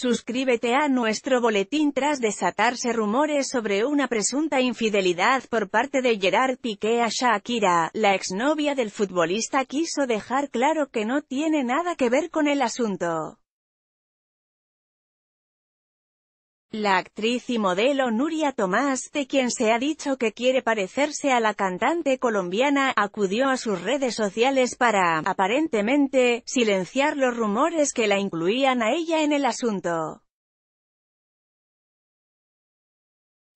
Suscríbete a nuestro boletín tras desatarse rumores sobre una presunta infidelidad por parte de Gerard Piqué a Shakira. La exnovia del futbolista quiso dejar claro que no tiene nada que ver con el asunto. La actriz y modelo Nuria Tomás, de quien se ha dicho que quiere parecerse a la cantante colombiana, acudió a sus redes sociales para, aparentemente, silenciar los rumores que la incluían a ella en el asunto.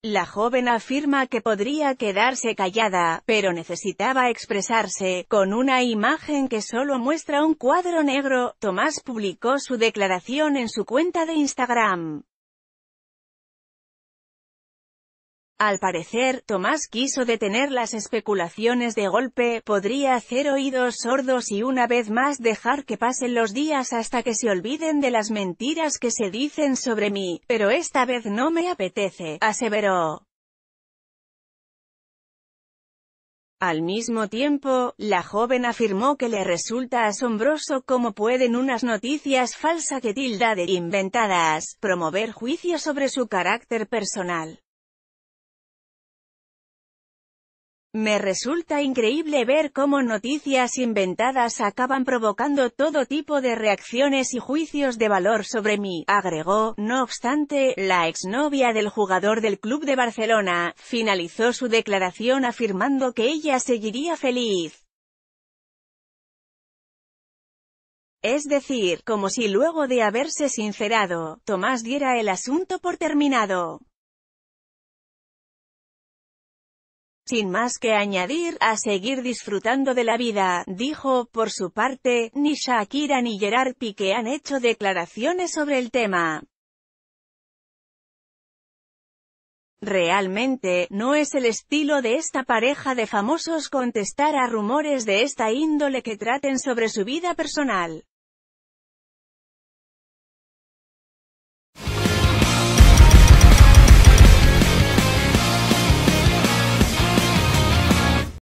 La joven afirma que podría quedarse callada, pero necesitaba expresarse, con una imagen que solo muestra un cuadro negro, Tomás publicó su declaración en su cuenta de Instagram. Al parecer, Tomás quiso detener las especulaciones de golpe, podría hacer oídos sordos y una vez más dejar que pasen los días hasta que se olviden de las mentiras que se dicen sobre mí, pero esta vez no me apetece, aseveró. Al mismo tiempo, la joven afirmó que le resulta asombroso cómo pueden unas noticias falsas que tilda de inventadas, promover juicios sobre su carácter personal. Me resulta increíble ver cómo noticias inventadas acaban provocando todo tipo de reacciones y juicios de valor sobre mí, agregó. No obstante, la exnovia del jugador del Club de Barcelona, finalizó su declaración afirmando que ella seguiría feliz. Es decir, como si luego de haberse sincerado, Tomás diera el asunto por terminado. Sin más que añadir, a seguir disfrutando de la vida, dijo, por su parte, ni Shakira ni Gerard Piqué han hecho declaraciones sobre el tema. Realmente, no es el estilo de esta pareja de famosos contestar a rumores de esta índole que traten sobre su vida personal.